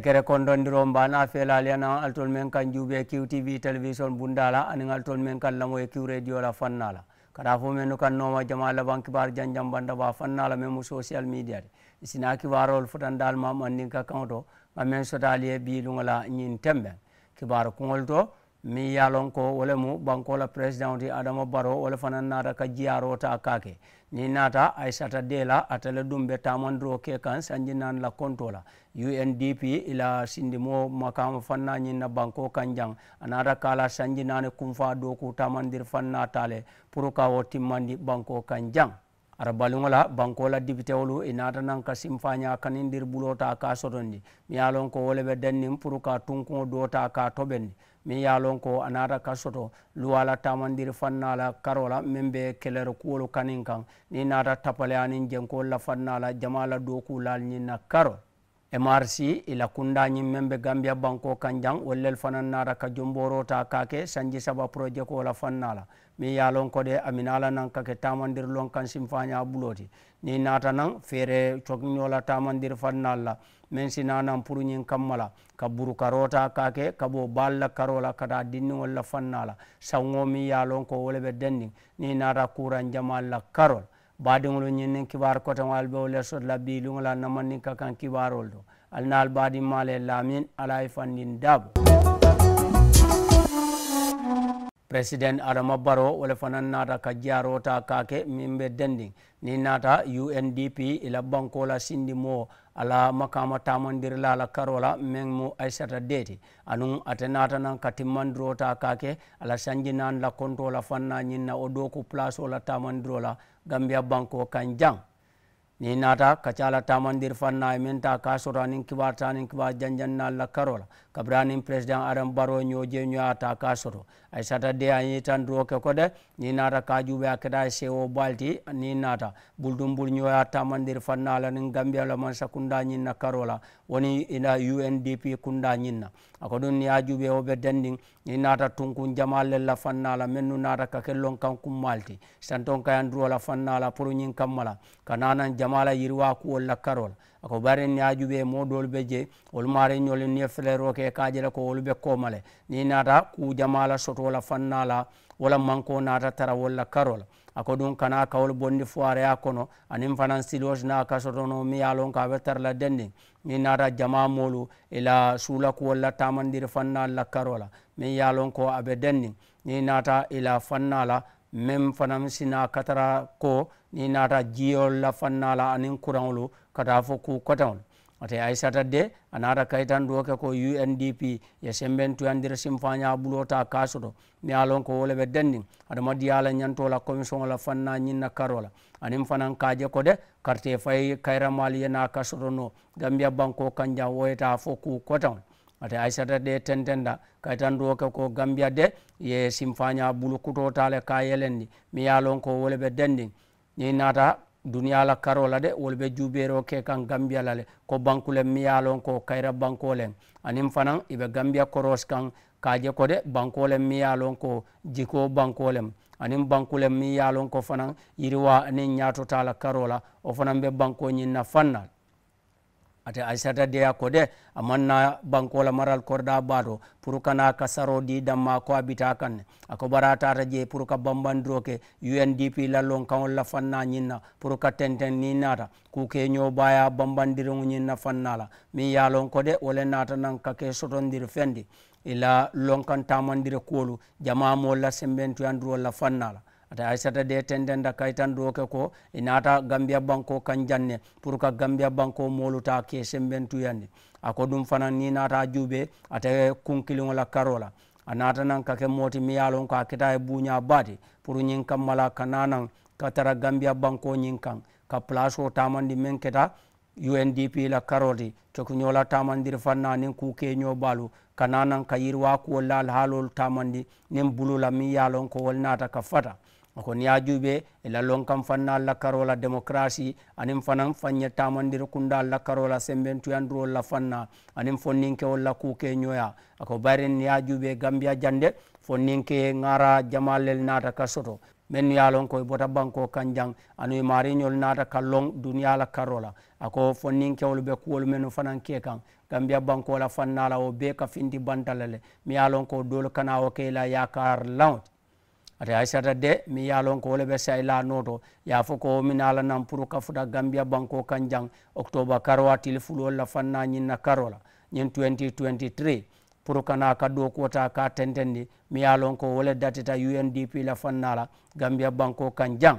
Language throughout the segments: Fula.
kere kere kondondiron bana felaliya na alton men kan juube qtv television bundala anin alton men kan lamo e q radio la fannala kada fo men kan no ma jama la laban bar janjam banda ba fannala me mo social media de ki warol futan dal ma man ni ka kanto ma men so dal ye bi lu ngala nyin tembe ki bar ko to mi yalon ko wala mu la president di adama baro wala fanan na ra ka jiaro ta kake ni nata aissata dela atala dumbe tamandro ke kan sanjinan la kontola UNDP ila sindimo makam fanna nyinna banko kanjang anara kala sanji nane kumfa doku ku tamandir fanna tale pour ka wotimmandi banko kanjang arabaluŋo la banko la dibitewolu i naata naŋ ka simfaña kanindir bulo ta ka sotondi mi ye a loŋ ko wo le be denniŋ pour ka tunkuŋo do ta ka tobendi miŋ ye a loŋ ko a naata ka soto luwa la tamandiri fanna la karo la meŋ be kelere kuwolu kaniŋ kaŋ niŋ naata tapaleya niŋ jenkolu la fanna la jama la dooku laalu ñiŋ na karo mrc ila kundañin men ɓe gambia banko kanjan wollel fananara ka jumborota kake sanji saba projet ko wala fannala min yalonkode amin ala nan kake tamandir lon kan simfaña ɓuloti ni nata nan feere cokñola tamandir fannal la min sinanan pourñin kammala ka burukarota kake kabo balla karola kata dinniwolla fannala sango min yalon ko wole ɓe dendin ni nata kuran jamal la karol baadiŋolu ñinnin kibaar koteŋo al be wo le sot la bii luŋo la namandiŋ ka kaŋ kibaarolu to ali na al baadiŋ maale laamin ala ye fandiŋ daabo president adama baro wo le fanaŋ naata ka jaarota kaake miŋ be dendiŋ niŋ naata undp i la banko la sindi moo a la makama tamandirila a la karo la meŋ mu aissata deeti anuŋ ate naata naŋ ka timmandiro ta kaake a la sanji naŋ la konto la fanna ñiŋ na wo dooku placeo la tamandiro la gambia banko kan jang ni nata kacala tamandir fannaye min ta ka sota nin kiba tanin kiba janjanna la karola kabranin président adam baro ñoje ñoya ta ka soto ay sata de ayi tan duroke kode ni nata ka juuɓe a keɗa sewo e balti ni nata buldumbul ñoya tamandir fannala nin gambia la man sakunda ñinna karola woni ina undp kunda ñinna ako ɗum ni a juuɓe oɓe dendin ni nata tunkun jamalella fannala min nu nata ka kellon kan kummalti santon kayan durola fannala pour ñin kammala kananan jamala yiriwa kuwol la a ako bari ni aju be modol je wol mare nyol ni flero ke kajela ko wol be komale ni nata ku jamala soto la fannala wala manko nata tara wala karol ako dun kana kawol bondi fuare ya kono anin fanan silos na ka soto mi alon ka be tar la dende ni nata jama molu ila sula ko wala tamandir la karola mi yalon ko abe denni ni nata ila fannala mem fanam sina katara ko ni nata jiyol la fanna la anin kuraŋolu ka fo ku kotaŋolu ate aissata de a naata kayitan ke ko undp ye semben tuyandira simfaña bulo ta ka soto mi a lon ko wo le ɓe denndin adamadiya la ñanto la commission la fanna ñinna karo la anin fanan kaje ko de karte fay kayramaalu ye na ka no gambiya banko kanja wo woyeta fo ku kotaŋol ate aysata ɗe tentenɗa kay tan roke ko gambia de ye simfaña bulu kutotale kayelenndi mi yalon ko wolɓe denɗin ni nata duniyala karola de wolɓe juɓero ke kan gambia lale ko bankulen mi yalon ko kayra bankolen anin fanan iɓe gambia koros kan kaje ko de bankolen mi yalon ko jiko bankolen anin bankulen mi yalon ko fanan yiriwa anin ñatotala karola o fanan ɓe banko ñinna fannal ate aissata deya ko de amanna bankola maral korda bato pour kana ka saro di damma ko abita kanne ako baratata je pour ka bambandiro ke undp lallon kawol la fanna ñinna pour ka tenten ni nata kuke ño baya bambandiriŋo ñinna fannala min yalon ko de wole nata nan ka ke sotondiri fendi ila lonkan tamandire kuwolu jama mol la sembentuyandirol la fannala ata aysata de tendenda kay tan doke ko inata gambia banko kan janne pour que gambia banko moluta ke sembentuyandi ako ɗum fana ni nata juuɓe ata kunkiliola karola a nata nan kake moti mi yalon ko a kita e buña baadi pour ñin kam mala kananan ka tara gambia banko ñin kan ka place o tamandi men keta undp la karoti cokuñola tamandir fanna nin kukeño baalu kananan ka yirwa kuwollal haalol tamandi nin bulula min yalon ko wol nata ka fata makon yajuɓe elallon kam fanna allah karola démocratie anin fanan fanñettamandir kunda allah karola sembentuyandiro la fanna anin fonninke olla kuke ñoya ako bayren yajuɓe gambia diande fonninke gara jamalel nata ka soto min yalon koye bota banko kanjang anoye mariñol nata kallon duniyala karola ako fonninkewol ɓe kuwol men fanan ke kan gambia bankola fannala o be ka finti bantalale mi yalon ko dol kana o keyla yakar lawti ate aissata de mi yalon ko wole ɓe sa la noto ya fo ko min alanan pour kafuɗa gambia banko kan jang octobre karowa tili fuloolla fanna ñinna karola ñin 2023 pour kana kaddo kuota ka tentendi mi yalon ko wole datita undp la fannala gambia banko kan jang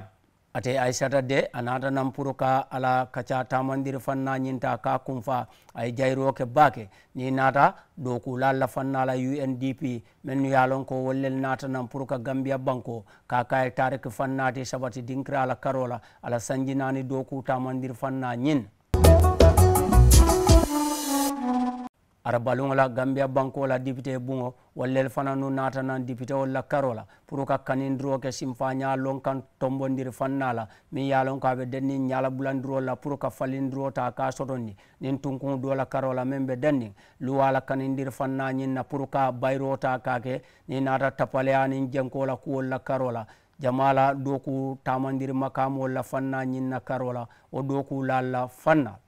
ate aissata de anata naata nan pour ka ala kaca tamandiri fanna ñinta ka kunfa ay jayro ke bake ni nata dokula la fanna la UNDP mennu ya ko wollel nata nan pour ka Gambia banko ka kay tarik fannati sabati dinkra la karola ala sanjinani doku tamandir fanna ñin arabaluŋo la gambia banko la dipite buŋo wallel fana nu naata naŋ dipiteo la karo la pour ka kanindiro ke simfaña lon kan tombondiri fanna la miŋ ye a lon ko a be denniŋ ñala bulandiro la pour ka falindiro ta ka sotondi niŋ tunkuŋo do la karo la meŋ be denniŋ luwa la kanindiri fanna ñiŋ na pour ka bayiro ta ka ke niŋ naata tapaleya niŋ jenko la kuwol la karo la jama la doku tamandiri makamol la fanna ñiŋ na karo la wo doku laal la fanna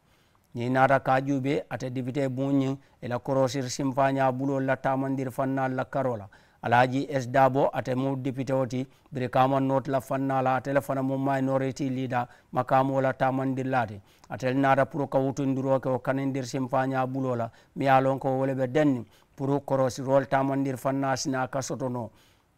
ñi naata kaƴuɓe ata divité buñi ela korosir simfaña bulo lattamandir fannal la karola alaji s dabo ata mo député oti biri kaman note la fannala atela fana mo may noreti lida makamo lattamandir laate atel naata pour kawutodiroke o kanendir simfaña bulola mi yalon ko woleɓe denni pour korosirol tamandir fanna sina ka sotono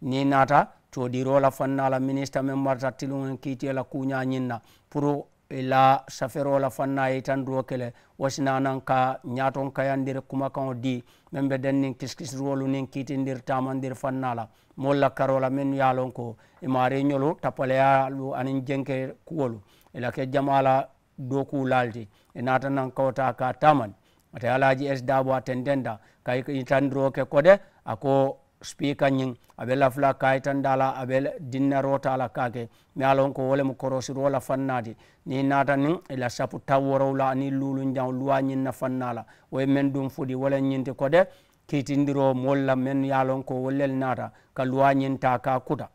ni naata todirola fannala ministre men marta tilun kiitela kuña ñinna pour ila safero la fanna ye tan duwo kele nan ka ñaton kayandir kumakaŋo di meŋ be den niŋ nin niŋ kiitindir tamandir fanna la moolu la karola minnu ye lon ko imaari e ñolu tapaleyalu aniŋ jenke kuwolu ila ke jama la doku laal ti i e naata naŋ kawta ka taman ate alaji s dabo a tendenda ka itandiro ke kode ako spika ñing aɓe lafla kayitandala aɓe dinnarotala kake mi alon ko wolemo korosirola fannadi ni nata ni ila sappo tawworowla ani luluiaw luwa ñinna fannala woy men ɗum fuɗi wole ñinti kode kitidiro molla men yalon ko wollel nata ka luwa ñinta ka kuta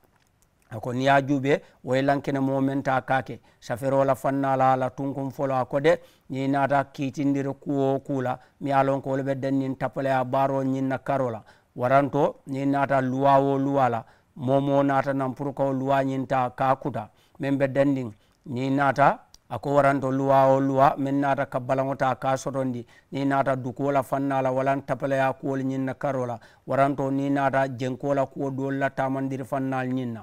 ako niya juuɓe woy lankina momenta kake safirola fannala ala tunkum folo a kode ni nata kitidiri kuwo kuula mi alon ko wole ɓeddan nin tappalaya baro ñinna karola waranto ni naata luwa wo luwa la momo naata nan pour ko luwa ñinta ka kuta min beddan ndin ni naata ako waranto luwa wo luwa min naata ka balaŋota ka sotondi ni naata dukuwola fanna la walan tapalaya kuwol ñinna karo la waranto ni naata jenkuwola kuwo duwol la tamandiri fannal ñinna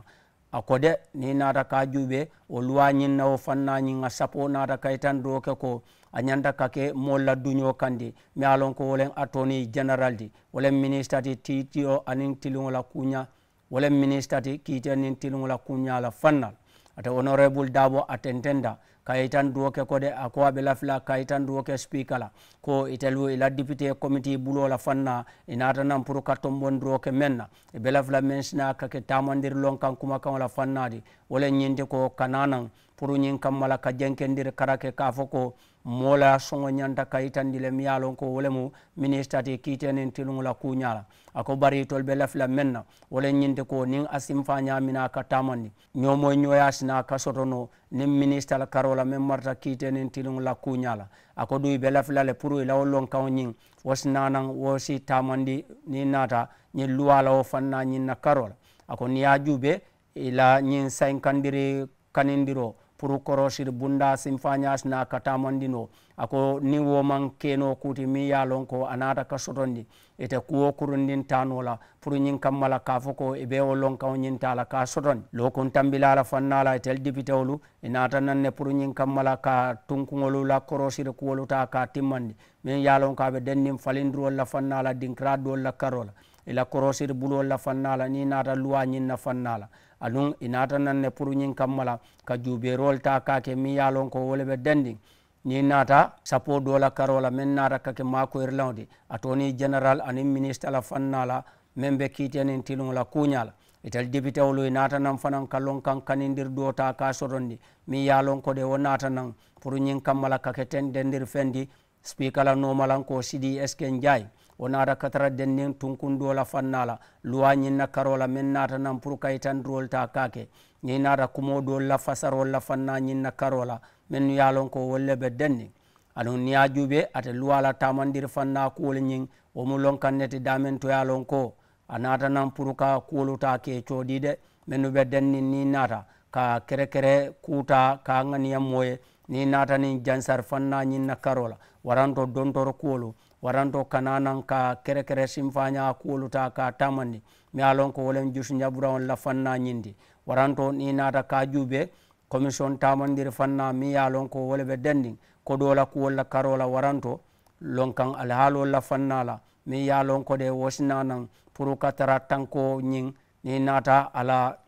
a kode ni naata ka juuɓe o luwa ñinna o fannañinga sappo naata kay tan doke ko a ñanta kake mo ladduño kandi mi alon ko wolen atoni général di wolen ministre ti titio anin tilugola kuña wolen ministre ti kiite anin tilugola kuñala fannal ata honorable dabo attentenda ka itan ke kode a ko aɓe lafila ka itan ke speaker la ko itelu ila député comité bulo la fanna inata nan pour ka tombon ke men na e ɓe lafila men sina kake tamandir lon kan kuma kan la fannadi wala ñinde ko kananan pour ñiŋ kammala ka jenkendiri karake ka fo ko moola soŋo ñanta ka yitandi le miŋ ye a loŋ ko wo lemu ministati ti kiiteniŋ tiluŋo la kuuña la a ko bari itolu be lafila meŋ na wo le ñinti ko niŋ a simfa ñaamina a ka taamandi ñoomoy ñoya sina a ka soto no niŋ la karo la meŋ marata kiiteniŋ tiliŋo la kuuña la a ko du i be lafila le pour i la wo lonkaŋo ñiŋ wo si naanaŋ wo si taamandi niŋ naata ñiŋ luwa la wo faŋ na ñiŋ na karo la a ko niŋ ye a juube i la ñiŋ sayinkandiri kanindiro pour korosir bunda simfañas na katamondino ako ni woman keno kuti mi yalon ko anata kasotondi sotondi ite kuwo kurundin tanola pour ñin kammala ka ko e be wo lonkaw ñin tala ka sotondi lokun tambilala fannala itel dipitewolu inata nata nanne pour ñin kammala ka tunkuŋolu la korosir kuwolu ta ka timmandi min ya lon ka ɓe dennin falindiwol la fannala dinkira dol la karola ila korosir bulol la fannala ni nata luwa ñin na fannala anun inatananne pour ñin kammala ka juuɓerol ta kake mi yalon ko wole ɓe dendi ni nata sappo dola karola min nata kake makoirlawde atoni général anin ministre ala fannala min ɓe kiitenin tilola kuñala etal député olo i natanan fanan kallon kan kanidir do ta ka sotondi mi yalon ko de o natanan pour ñin kammala kake ten dendir fendi spikala nomalan ko sidi est ce que jaye wonata katara dennin tunkundola fannala luwa ñinna karola min nata nan pour kaytan drol ta kake ñi nata kumo do lafasaro lafanna ñinna karola min yalon ko wolleɓe denni aɗon niya juuɓe ata luwala tamandir fanna kuwol ñin womu lonkannete damin to yalon ko a nata nan pour ka kuwoluta ke coodide minu ɓe denni ni nata ka kere kere kuta ka ganiyammoye ni nata ni jansar fanna ñinna karola waranto dontoro kuwolu waranto kananan ka kere kere simfaña kuoluta ka tamandi mi a lon ko wolen jusu ñaɓura on lafanna ñindi waranto ni nata ka juuɓe commission tamandir fanna mi ya lon ko wole ɓe dendi koɗola kuwolla karola waranto lon kan alhaalo lafannala mi ya lon ko ɗe wosinanan pour ka tara tanko ñing ni nata ala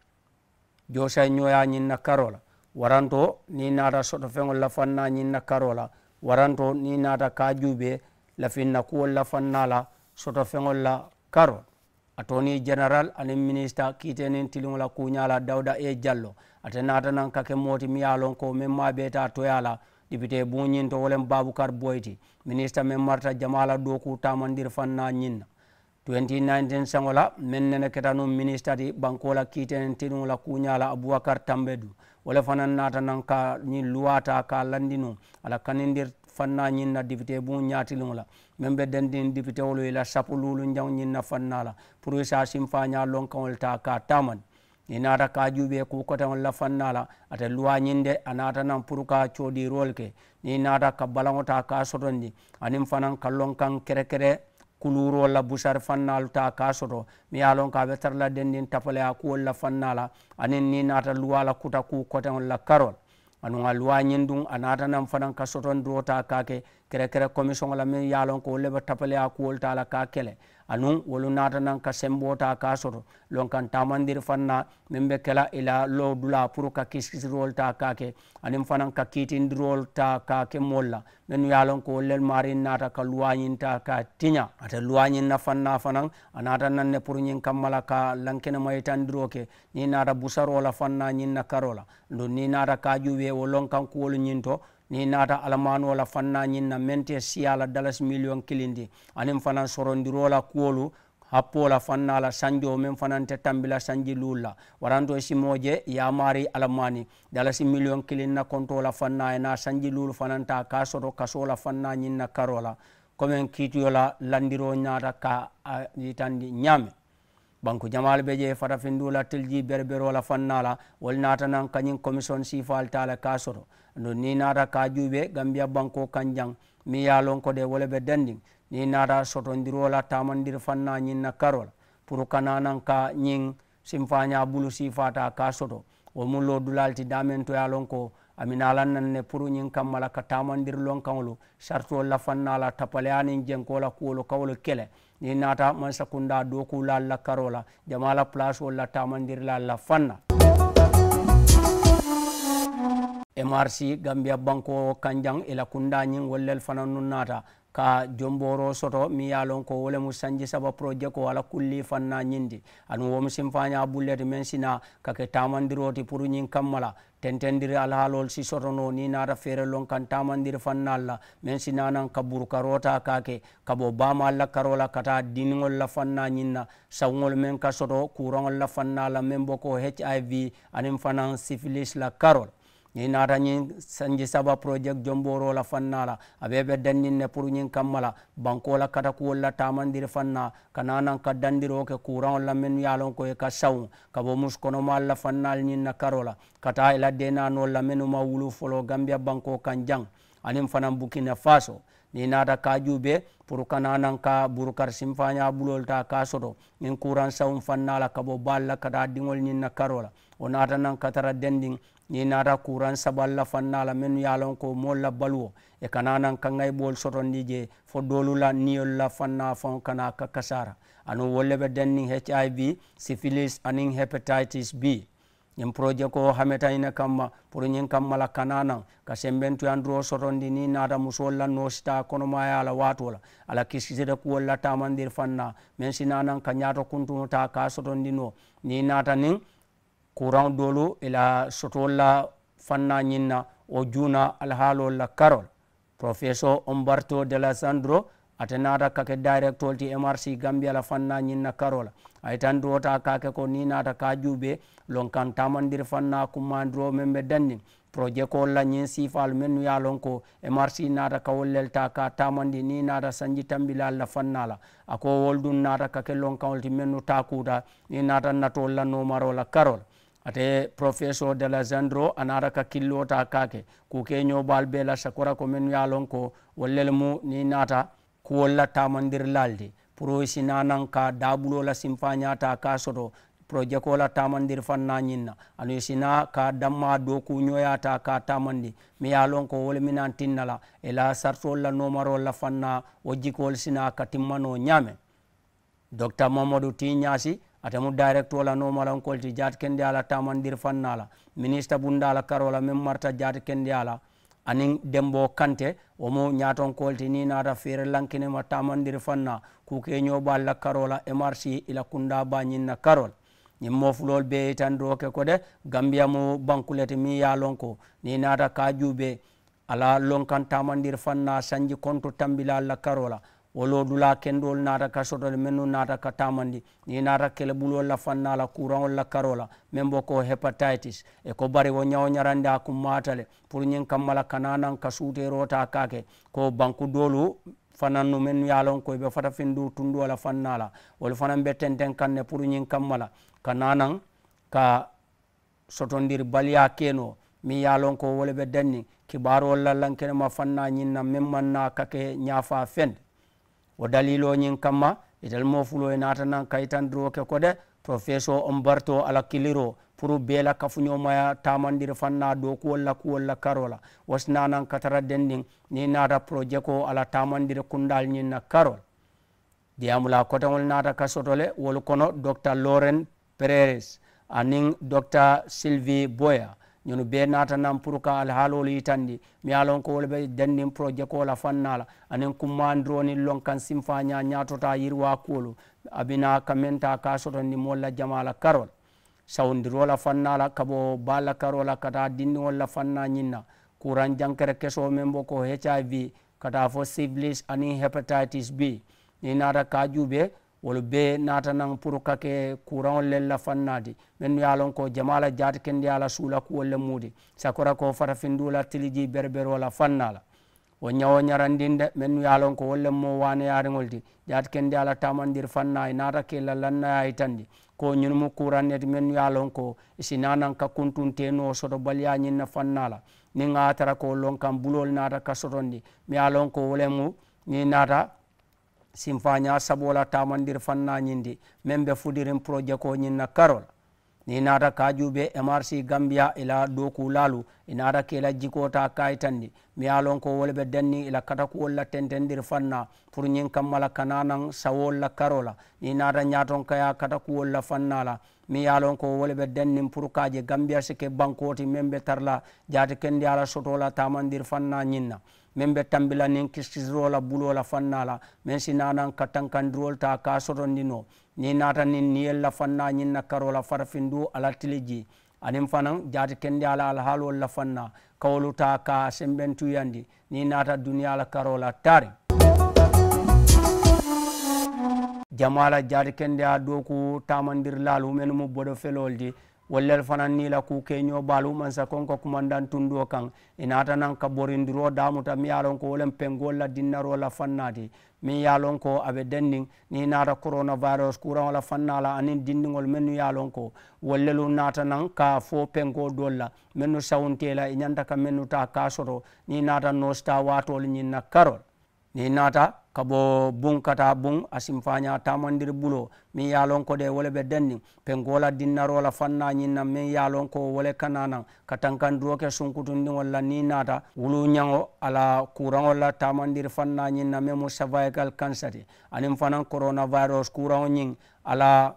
josay ñoya ñinna karola waranto ni nata soto feŋol lafanna ñinna karola waranto ni nata ka juuɓe lafinna kuwol la fannala soto feŋol la karo atoni general aniŋ ministe kiitenin tiliŋo la kuñala dawda e jallo ate naata naŋ ka ke mooti mi ye lon ko meŋ maabeeta toya la dipite buñinto wolen babukar boyti ministe meŋ marta jamala doku tamandir fanna ñiŋ na 2019 seŋo la meŋ nene ketanuŋ ministe ti banko la kiitenin tiliŋo la kuñala abubakar tambe du wo le fanaŋ naata naŋ ka ñiŋ luwata ka landinuŋ ala kanindir fanna ñinna député bu ñatiluŋola min ɓe dendin député wolu ila sapo lulu jaw ñinna fanna la pour sa simfaña lonkaŋol ta ka tamani i nata ka juuɓe ku koteŋol la fanna la ata luwa ñinde a nata nan pour ka coodi role ke ni nata ka balaŋo ta ka sotondi anin fanan ka lonkaŋ kere kere kuluro la busar fannalu ta ka soto mi ye lon ka ɓe tarala dendin tapale a kuwol la fanna la anin ni nata luwa la kuta ku koteŋol la karol anu ŋa luwa ñiŋ duŋ fanan naata naŋ fanaŋ ka soton duwo taa kerekere commission la min ye lon ko wolu le be tapale a kuwolu ta la ka kele anuŋ wolu naata naŋ ka semboo ta ka soto lon kaŋ taamandiri faŋ na miŋ be kela i la loo dula pour ka kisikisiroolu ta ka ke aniŋ fanaŋ ka kiitindiroolu ta ka ke moolu la minnu ye lon ko wolu le maariŋ naata ka luwañiŋ ta ka tiña ate luwañiŋ na faŋ na fanaŋ a naata naŋ ne pour ñiŋ kamma la ka lankenema yitandiro ke niŋ naata busaroo la faŋ na ñiŋ na karo la ndu niŋ naata kaajuubee wo lon kaŋ kuwolu ñiŋ to ni naata alamanuwola fanna ñinna mente siyala dalas million kilindi anin fana sorondirola kuwolu happola fannala sanjo min fanante tambila sanji lulla waranto e simoje yamari alamani dalasi million kilinna kontola fanna ena sanji lulu fananta kasoto kasola fanna ñinna karola komin kiituyola landiro ñaata ka yitandi ñaami banku jamal be je farafindula tilji berberola fannala wol naata nan kañin commission sifaltala kasoto no ni nata ka juɓe gambia banko kanjang mi yalon ko de wole ɓe dandin ni nata sotondirola tamandir fanna ñinna karola pour kananan ka ñin simfaña bulu sifata ka soto wo mun lo dulalti damen to yalon ko amin alan nan ne pour ñin kammala ka tamandir lon kanlu sartol la fannala tapaleyanin jenkola kuwolo kawolo kele ni nata man sakunda dokula la karola jamala place walla tamandirla la fanna e marsi gambia banko kanjang ila kundañin wollel fana nun naata ka jomboro soto mi yalon ko wolemu sanji saba projet ko ala kulli fanna ñindi anu womusim faña bullete men sina kake tamandiroti pour ñin kammala tentendiri alhaalol si sotono ni naata feere lon kan tamandiri fannal la men sinanan kaburu karota kake kabo bama alla karola kata diniŋol la fanna ñin na sawuŋol men ka soto kuraŋol la fanna la men boko hiv anin fanan siphilis la karol ñin natañin sanji saba project jomborola fannala aɓeɓe danninne pour ñin kammala bankola kata kuwolla tamandiri fanna kana nan ka dandiroke courant olla min yalon koye ka sawu kabo muskonomaalla fannal ñinna karola kata eladdenanolla minuma wulu folo gambia banko kan jang anin fanan bukina faso ni nata kajuɓe pour kana nan ka burkar simfaña ɓulol ta ka soto in courant sawu fannala kabo balla kata dingol ñinna karola o nata nan katara dendin ni nata kuran sabu allah fannala min yalon ko molla baluwo e kananan kangay ɓool sotondi je fo dolula niyol la fanna fon kana ka kasara anu wolleɓe denni hiv syphilis anin hepatitis b in projet ko hametayne kamma pour ñin kammala kananan ka sembentu yanduro sotondi ni nata musol la nosita konomaya ala watola ala kisisita kuwol la tamandir fanna min sinanan ka ñata kuntunuta ka sotondino ni nata nin kuraŋo dolu i e sotol la fanna ñiŋ na wo juuna alhaalol la karol professor ombarto de la sandro ate naata kake directol ti mrc gambia la fanna ñiŋ na karo la a yitandiro ta ka ko ni naata ka juube lonkan tamandir fanna kummandiro meŋ be danniŋ projet kol la ñiŋ siifaal mennu ya lon ko mrc naata ka ta ka tamandi ni naata sanji tambilal la fanna la a ko wol dun naata ka ke ti mennu ta ni naata natol la nomaro la ate professeur zandro anara ka killota kake kuke bal be la sakora ko men lon ko wallel mu ni nata kuwol la mandir laldi si sinanan ka dabulo la ta ka soto je ko la tamandir fanna ñinna anu na ka damma do ku ta ka tamandi mi ya lon ko wol minan tinnala ela sartol la nomaro la fanna o jikol sina ka timmano ñame docteur mamadou ti atamu directola nomalan kolti jaati kendi ala tamandir fannala ministre bundala karola min marta jaati kendi ala anin dembo kante womo ñaton kolti ni nata feere lankinema tamandir fanna kuke ñoɓalla karola mrc ila kunda bañinna karol ñin moflol be tan doke kode gambia mo banculete mi yalonko ni nata ka juuɓe ala lonkan tamandir fanna sañji compte tambila alla karola wolo dula kendowol nata ka sotode men nu nata ka tamandi ni nata kele ɓulol la fannala courantol la karola men bo ko hepatitis e ko bari wo ñawo ñarande a cum matale pour ñin kammala kananan ka suute rota kake ko banku dolu fananu men yalon koye ɓe fata findu tunduwola fannala wol fana ɓe tenten kanne pour ñin kammala ka nanan ka sotodir baliya keno mi yalon ko wole ɓe danni kibaruwol lallankene ma fanna ñinna min manna kake ñafa fende wo daliloñin kamma itel mo fulo e natanan kayitandiro ke kode de ombarto ala kiliro pour bela kafuñomaya tamandiri fanna do kuwol la kuwol la karola wasnanan katara dendin ni nata projet ko ala tamandiri kundal ñin na karol diyamula kotaŋol nata ka soto le wolu kono dr loren pereres anin dr sylvie boya yonu be natanan pour qua alhaalolu yitandi mi yalon ko wolɓe dandin projet kola fannala anen kummandironi lon kan simfaña ñatota yirwa kuolu abina kamenta ka sotondi molla jamala karol sawdirola fannala kabo balla karola kata dindiolla fanna ñinna kuran jankere keso men bo ko hiv kata fo siblis anin hepatitis b ni nata ka juuɓe wolu be naata nan pour kake courant le la fannadi min ya lon ko jamala jaati kendi ala suula kuwol le muudi sakora ko fata findula tiliji berberola fannala wo ñawo ñarandinde min ya lon ko wolle mo waneyaringol di jaati kendi ala tamandir fannayi naata kella lannayayi tandi ko ñunumu kuranneti min ya lon ko sinanan ka kuntunteno soto baliya ñinna fannala nin atara ko lon kan bulol naata ka soton di mi ya lon ko wolemu ni naata simfaña sabola tamandir fannañinde min be fudirin projet ko ñinna karol ni nata kajuɓe marc gambia ila doku lalu inata kela jikota kayitandi mi yalon ko wolɓe denni ila kata kuwolla tentendir fanna pour ñin kammala kananan sawolla karola ni nata ñaton kaya kata kuwolla fannala mi yalon ko wolɓe dennin pour kaje gambia sike bankoti min ɓe tarla jati kendi ala sotola tamandir fanna ñinna min ɓe tambilanin kistisrola bulola fannala min sinanan katankandirol ta ka sotondi no ni natanin niyella fanna ñinna karola farafindu alatiliji anin fanan jati kendi ala alhaalolla fanna kawolu ta ka sembentuyandi ni nata duniyala karola tari jamala jati kendi a doku tamandirlalu menumu boɗo felol di wallel fana nila ku keño balu man sa ko kumandan tundo kan inata nan ka borindiro damuta mi yalon ko wolen pengol la dinnaro la fannati mi yalon ko aɓe dennin ni nata coronavirus kuran la fannala anin dindigol mennu yalon ko wallelu nata nan ka fo pengo dolla mennu sawuntela e ñanta ka mennu ta kasoro ni nata nosta watol na karol mi naata kabo bun kata bun asim faña tamandir bulo min yalonko de wole ɓe denni pe gola dinnarola fanna ñinnan min yalonko wole kananan ka tankan duroke sunkutundi walla ni naata wulu ñango ala kuraola tamandir fanna ñinna min mo savaical cancerte anin fanan coronavirus kuraoñin ala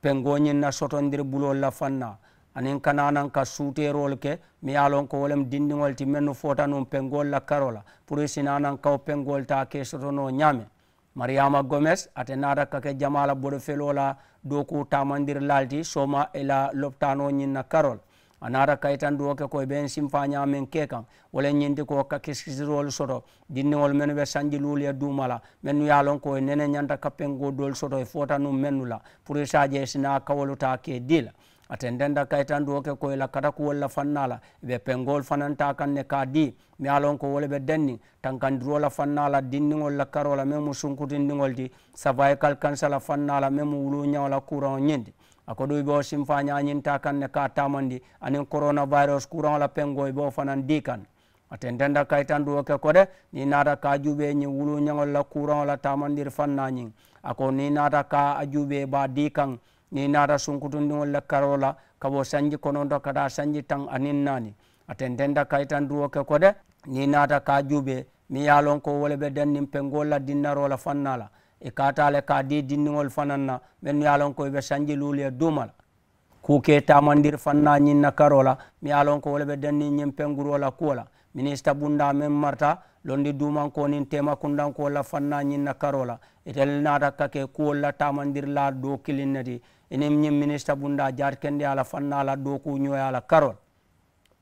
pengoñinna sotondir bulo la fanna anin kananan ka suterol ke mi yalon ko wolem dindigol ti men no fota num pengol lakkarola pour sinanan kaw pengol ta kesotono ñame mariama gomes ate nada kake jamala boɗo felola doku tamandir lalti soma ela loptano ñinna karol anata kaytan duoke koye ɓen simfañamen ke kan wole ñinti ko ka kiskisirol soto dindigol men ɓe sanji luuli e dumala men nu yalon koye nene ñanta kappengodol soto e fota num men nu la pour sadie sina kawolu ta ke dila ate ndenda kaytan duwoke koyla kata ko wolla fannala ɓe pengol fananta kanne ka di mi alon ko wole ɓe denni tan kandirola fannala dinndigolla karola me mo sunkutindigol di savaye kalkansala fannala me mo wulu ñawla courant o ñinde ako ɗo ɓe o simfa ñañinta kanne ka tamandi anin coronavirus courant ola pengo ɓe o fanan di kan ate ndenda kaytan duwoke kode ni nata ka juuɓe ñi wulu ñagolla courant ola tamandir fannañin ako ni nata ka a juuɓe ba di kan ni nara sunkutundi wolla karola kabo sanji kononto kata sanji tan aninnani aten denda kaytan duwoke kode ni nata ka juuɓe mi yalon ko wole ɓe dannin pengolla dinnarola fannala e katale ka di dinniwol fananna min yalon koyɓe sanji luuli e dumala kuke tamandir fanna ñinna karola mi yalon ko wole ɓe danni ñin pengurola kuwola ministre bunda min marta londi dumankonin temakundankowolla fanna ñinna karola etel nata kake kuwolla tamandirla dow kilinnati enen ñin ministre bunda jaati kende ala fanna ala doku ñoy ala karol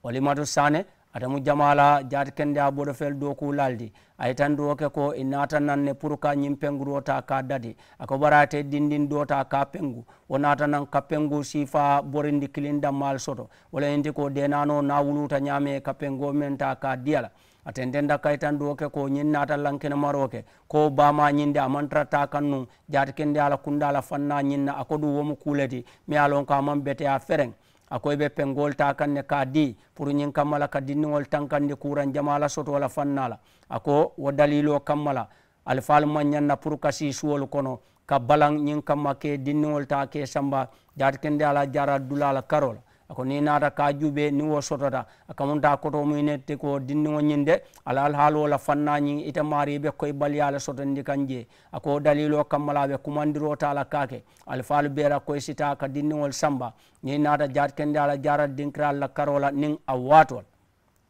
walimato sane atamu jama ala jaati kende a boɗofel doku laldi aytan doke ko e natananne pour ka ñin pengu ɗota ka dadi ako ɓarate dindin ɗota ka pengu o natanan ka pengu sifa borindi kilin dammal soto wala enti ko denano na wuluta ñame ka pengo menta ka diyala aten denda kay tan duoke ko ñinnata lankene maroke ko bama ñinde amantrata kan nu jaati kende ala kunda ala fanna ñinna a koɗum womu kuleti mi alon ko aman bete a fereng a koye ɓe pengol ta kan ne ka di pour ñin kammala ka dinniŋol tan kandi kuran jamala sotola fannala a ko wo dalilo kammala alifaal mañanna pour ka si suwol kono ka balan ñin kamma ke dinniŋol ta ke samba jaati kende ala jara dulala karola ako ni naata kajuɓe ni wo sotota akamunta koto muinete ko dindiŋo ñinde ala alhaalowola fannañi ita maariɓe koye baliyala sotondi kan je ako dalilo kammalaɓe kumandiro tala kake alifaalu bera koye sita ka dindiŋol samba ni naata jatkende ala jara dinkira alla karola nin a watol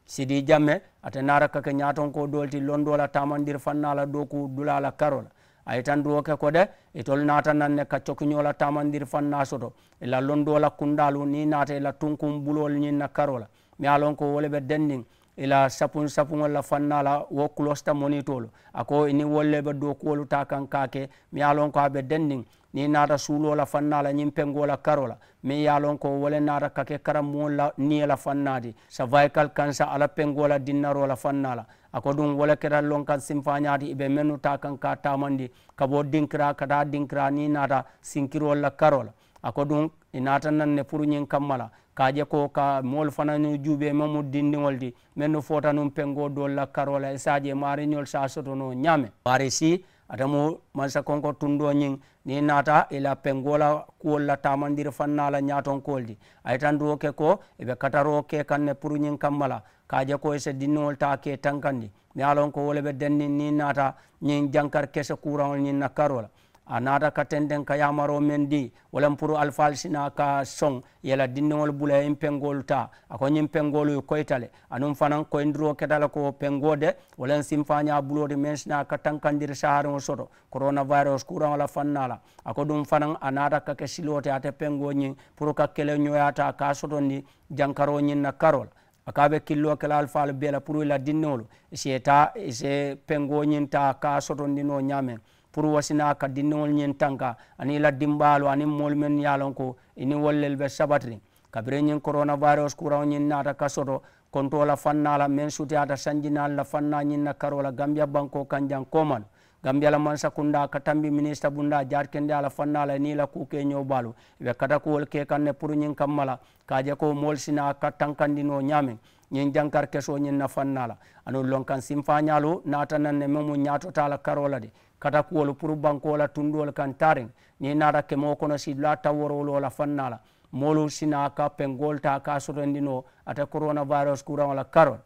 sidi jamme ata naata kake ñaton ko dolti londola tamandir fannala doku dulala karola ay tan duwoke kode itol naata nanne kacco kiñola tamandir fan nasoto ila londola kundalu ni naata ila tunkum bulol ñin na karola mi alon ko wole ɓe dendin ila sapun sapugolla fannala wo closta monitolu ako ini wolleɓe dokuwolu ta kan kake mi alon ko aɓe dendin ni naata suulola fannala ñin pengola karola min yalon ko wole naata kake karamuolla niyela fannadi sa vical cancer ala pengola dinnarola fannala ako ɗum wolakiral lon kan simfañati iɓe menuta kan ka tamandi kabo dinkira kata dinkira ni nata sinkirolla karola ako ɗum inatananne pourñin kammala kaƴe ko ka mool fananu juuɓe mamud dindiŋol ti min e no fota num pengo dolla karola e sadie mariñol sa sotono ñame ɓari si atamu mansa konko tundoñin ni nata ila pengola kuwolla tamandir fannala ñatonkol ti ay tan roke ko eɓe kataro ke kanne pourñin kammala kaje koye se dinnowol ta ke tankandi mi alon ko wole ɓe denni ni naata ñin jankar kese courant ol ñin na karola a naata ka tenten ka yamaro men di walan pour alfalsina ka soŋ yela dinnowol bula en pengolu ta ako ñin pengolu koytale anum fanan koyndiro ketala ko pengode walan simfaña bulode men sina ka tankandir saharo soto coronavirus courant ola fannala ako ɗum fanan a naata ka ke silote ate pengo ñin pour ka kele ñoyata ka sotondi jankaro ñin na karola akabe killo kela al al bela pour la dinnolo seta se pengo nyinta ka sotondi no nyame pour wasina ka dinnol nyintanka ani la dimbalo ani molmen yalon ko ini wollel be sabatri kabire nyin coronavirus kuraw nyin nata ka soto kontola fannala men sutiyata sanjinal la fanna nyin na karola gambia banko kanjan koman gambiyala mansa kunda katambi minista bunda jarkende ala fannala nila kuke balu ɓe kata kuwol ke kanne pour ñin kammala je ko mol sina ka kattankandino ñamen ñin jankar keso ñin na fannala anu lonkan simfañalo natananne memu ñatotala karola de kata kuwol pour bankola tundol kan taren ni nata kemo kono sidla taworolola fannala molu sina ka pengol ta ka sotondino ata coronavirus kurangola karol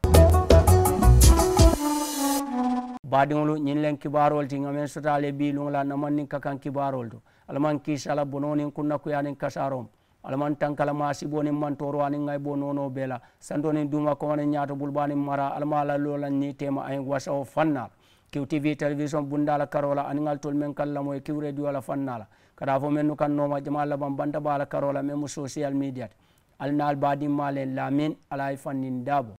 baadiŋolu ñiŋ leŋ kibaarolu ti ŋa meŋ sota le biiluŋo la namaŋ niŋ ka kaŋ kibaarolu to alla maŋ kiisa la bonoo niŋ kunnakuya niŋ kasaroŋ alla maŋ tankala maasiboo niŋ mantoro aniŋ ŋayiboo noonoo bee la santo niŋ duuma koma niŋ ñaato bulubaa mara Alma maŋ la loo la niŋ teema a ye fanna la QTV télévision bunda la karo la aniŋ ali tolu meŋ kaŋ lamoye kiw radio la fanna la kada fo meŋ nu kaŋ nooma jama labaŋ banta baa la karo la mu social media ti ali naal lamin ala ye fannin daabo